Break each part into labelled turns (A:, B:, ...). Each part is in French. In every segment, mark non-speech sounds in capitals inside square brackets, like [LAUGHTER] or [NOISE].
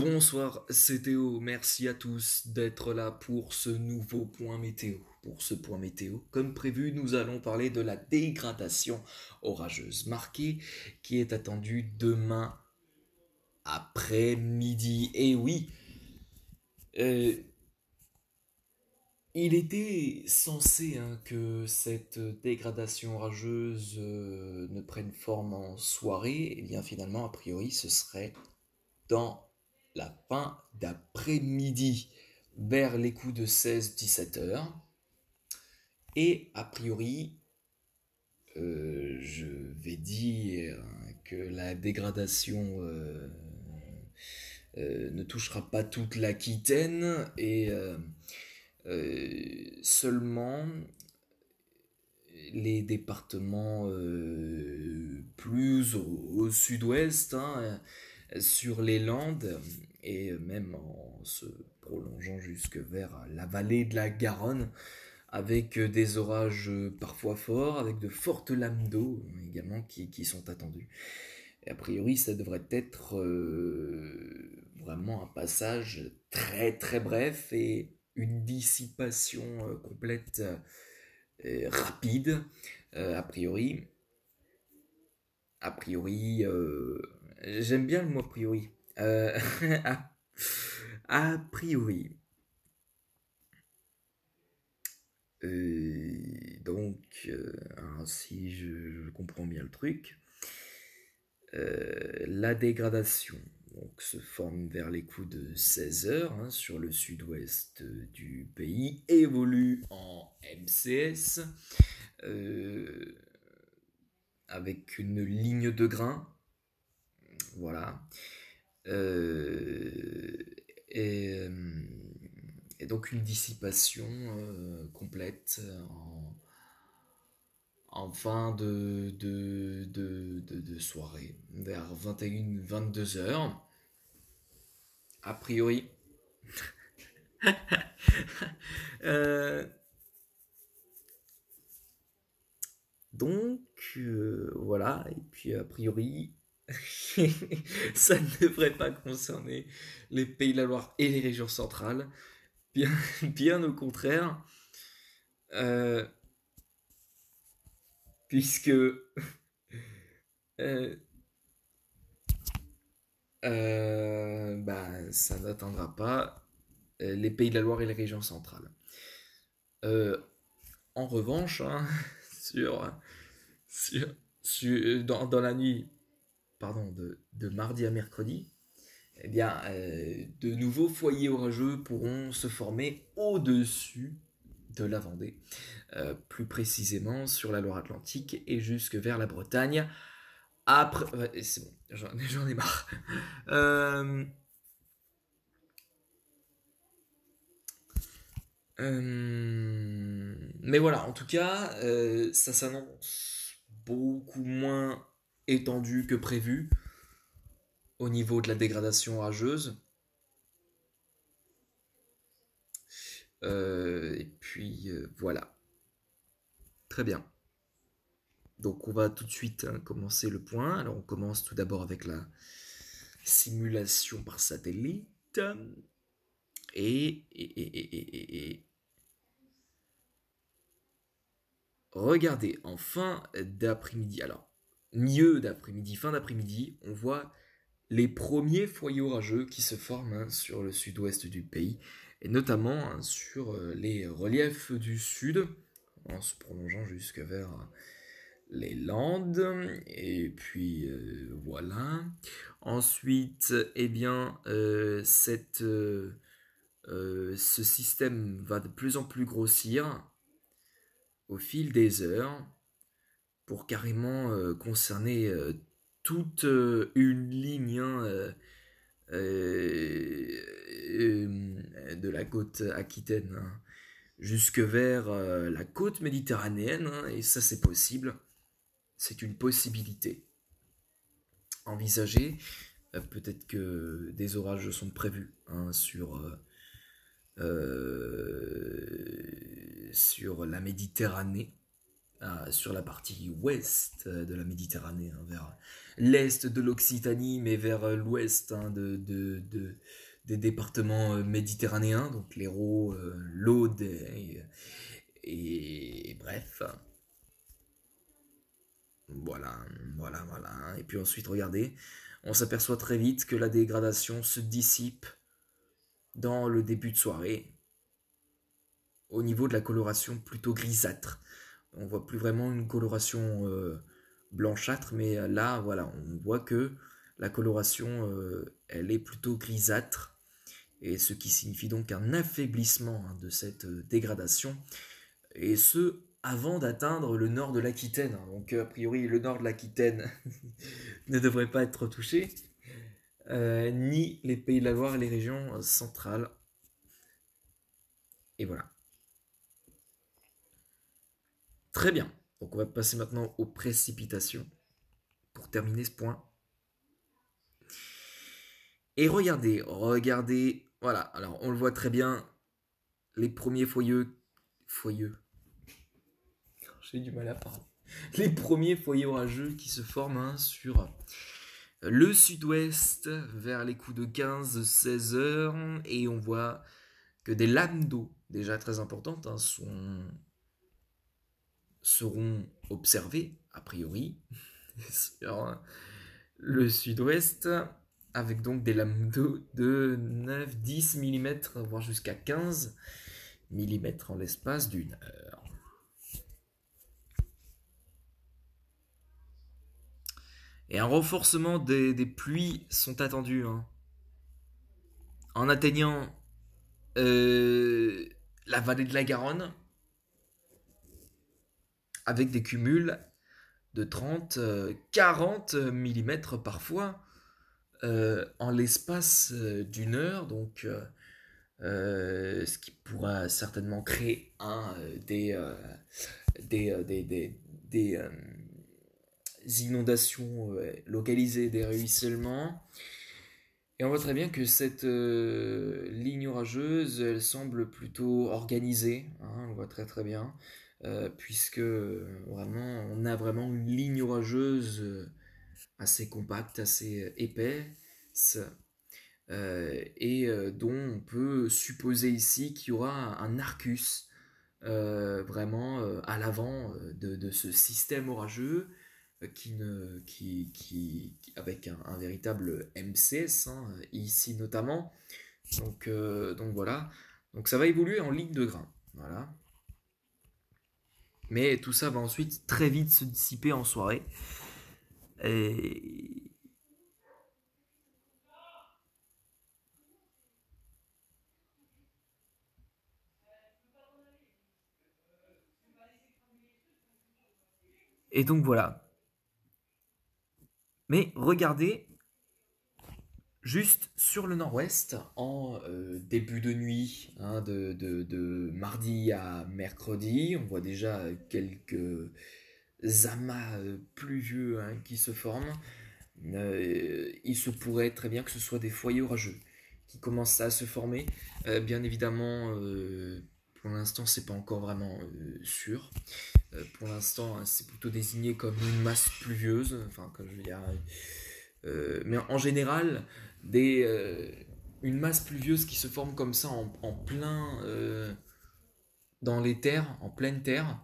A: Bonsoir, c'est Théo. Merci à tous d'être là pour ce nouveau point météo. Pour ce point météo, comme prévu, nous allons parler de la dégradation orageuse marquée qui est attendue demain après-midi. Et eh oui, euh, il était censé hein, que cette dégradation orageuse euh, ne prenne forme en soirée. Et eh bien finalement, a priori, ce serait dans la fin d'après-midi, vers les coups de 16-17 heures. Et a priori, euh, je vais dire que la dégradation euh, euh, ne touchera pas toute l'Aquitaine et seulement les départements plus au, sud-ouest. Hein, sur les Landes et même en se prolongeant jusque vers la vallée de la Garonne avec des orages parfois forts, avec de fortes lames d'eau également qui, sont attendues. a priori, ça devrait être euh, vraiment un passage très très bref et une dissipation euh, complète et euh, rapide, a priori. A priori, J'aime bien le mot a priori. Euh, [LAUGHS] a, priori. Euh, donc, euh, si je, comprends bien le truc, la dégradation donc, se forme vers les coups de 16 heures hein, sur le sud-ouest du pays, évolue en MCS avec une ligne de grain voilà. Euh, euh, et, donc une dissipation euh, complète en, fin de, de, de, de, soirée, vers 21, 22 heures. A priori. [LAUGHS] donc, voilà, et puis a priori, [LAUGHS] ça ne devrait pas concerner les Pays de la Loire et les régions centrales. Bien, [LAUGHS] bien au contraire. Euh, puisque [LAUGHS] euh, euh, bah, ça n'atteindra pas les Pays de la Loire et les régions centrales. en revanche, hein, dans, dans la nuit pardon, de, mardi à mercredi, eh bien, euh, de nouveaux foyers orageux pourront se former au-dessus de la Vendée, euh, plus précisément sur la Loire-Atlantique et jusque vers la Bretagne. Après, euh, c'est bon, j'en, [LAUGHS] ai marre. Mais voilà, en tout cas, ça s'annonce beaucoup moins étendu que prévu au niveau de la dégradation rageuse. Euh, et puis euh, voilà. Très bien. Donc on va tout de suite hein, commencer le point. Alors on commence tout d'abord avec la simulation par satellite. Et, et, et, et regardez, en fin d'après-midi. Alors Mieux d'après-midi, fin d'après-midi, on voit les premiers foyers orageux qui se forment hein, sur le sud-ouest du pays, et notamment hein, sur euh, les reliefs du sud, en se prolongeant jusque vers euh, les Landes. Et puis euh, voilà. Ensuite, eh bien, cette, ce système va de plus en plus grossir au fil des heures pour carrément euh, concerner euh, toute euh, une ligne hein, de la côte aquitaine hein. jusque vers la côte méditerranéenne, hein, et ça c'est possible, c'est une possibilité envisagée. Peut-être que des orages sont prévus sur sur la Méditerranée. Euh, sur la partie ouest euh, de la Méditerranée, hein, vers l'est de l'Occitanie, mais vers euh, l'ouest hein, de, des départements méditerranéens, donc l'Hérault, l'Aude, et, bref. Voilà, voilà, voilà. Et puis ensuite, regardez, on s'aperçoit très vite que la dégradation se dissipe dans le début de soirée, au niveau de la coloration plutôt grisâtre on voit plus vraiment une coloration euh, blanchâtre, mais euh, là, voilà, on voit que la coloration, euh, elle est plutôt grisâtre, et ce qui signifie donc un affaiblissement hein, de cette dégradation, et ce avant d'atteindre le nord de l'Aquitaine. Hein. donc a priori, le nord de l'Aquitaine [LAUGHS] ne devrait pas être touché, ni les pays de la Loire et les régions centrales. Et voilà. Très bien. Donc on va passer maintenant aux précipitations pour terminer ce point. Et regardez, regardez, voilà, alors on le voit très bien, les premiers foyers, foyers, j'ai du mal à parler, [LAUGHS] les premiers foyers orageux qui se forment hein, sur euh, le sud-ouest vers les coups de 15-16 heures, et on voit que des lames d'eau, déjà très importantes, hein, sont seront observés, a priori, [LAUGHS] sur le sud-ouest, avec donc des lames d'eau de 9, 10 mm, voire jusqu'à 15 mm en l'espace d'une heure. Et un renforcement des, pluies sont attendus. Hein. En atteignant euh, la vallée de la Garonne, avec des cumuls de 30, 40 mm parfois euh, en l'espace euh, d'une heure, donc euh, ce qui pourra certainement créer des, inondations localisées, des ruissellements. Et on voit très bien que cette ligne orageuse, elle semble plutôt organisée, hein, on voit très très bien. Euh, puisque euh, vraiment on a vraiment une ligne orageuse euh, assez compacte, assez épaisse, et dont on peut supposer ici qu'il y aura un arcus vraiment à l'avant de, ce système orageux. Qui, ne, qui, avec un, véritable MCS, hein, ici notamment. Donc, donc voilà, donc ça va évoluer en ligne de grain. Voilà. Mais tout ça va ensuite très vite se dissiper en soirée. Et... donc voilà. Mais regardez Juste sur le nord-ouest, en euh, début de nuit, hein, de, mardi à mercredi, on voit déjà quelques amas euh, pluvieux hein, qui se forment. Euh, il se pourrait très bien que ce soit des foyers orageux qui commencent à se former. bien évidemment, pour l'instant, c'est pas encore vraiment sûr. pour l'instant, hein, c'est plutôt désigné comme une masse pluvieuse. Enfin, comme je mais en général, des, euh, une masse pluvieuse qui se forme comme ça en, plein euh, dans les terres, en pleine terre,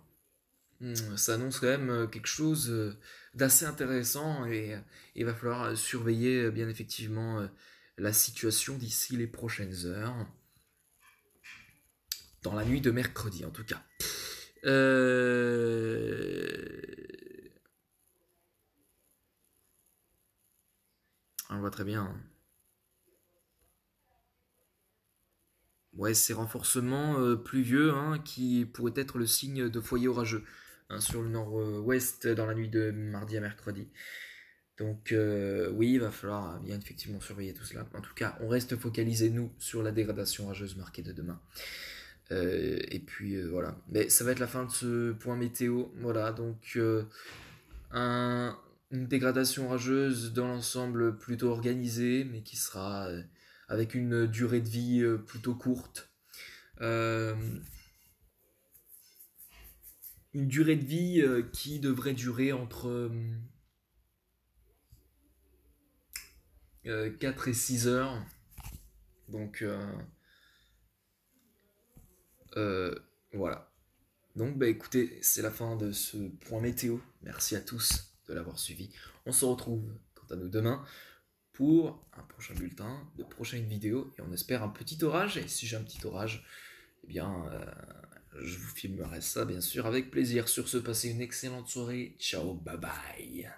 A: hmm, ça annonce quand même euh, quelque chose d'assez intéressant et il va falloir surveiller bien effectivement la situation d'ici les prochaines heures. Dans la nuit de mercredi en tout cas. On voit très bien. Hein. ouais, ces renforcements euh, pluvieux hein, qui pourraient être le signe de foyers orageux hein, sur le nord-ouest dans la nuit de mardi à mercredi. Donc euh, oui, il va falloir euh, bien effectivement surveiller tout cela. En tout cas, on reste focalisé, nous, sur la dégradation orageuse marquée de demain. et puis voilà. Mais ça va être la fin de ce point météo. Voilà, donc une dégradation orageuse dans l'ensemble plutôt organisée, mais qui sera avec une durée de vie euh, plutôt courte. Euh, une durée de vie euh, qui devrait durer entre 4 et 6 heures. Donc voilà. Donc bah écoutez, c'est la fin de ce point météo. Merci à tous de l'avoir suivi. On se retrouve quant à nous demain pour un prochain bulletin, de prochaines vidéos, et on espère un petit orage, et si j'ai un petit orage, eh bien, euh, je vous filmerai ça, bien sûr, avec plaisir. Sur ce, passez une excellente soirée, ciao, bye bye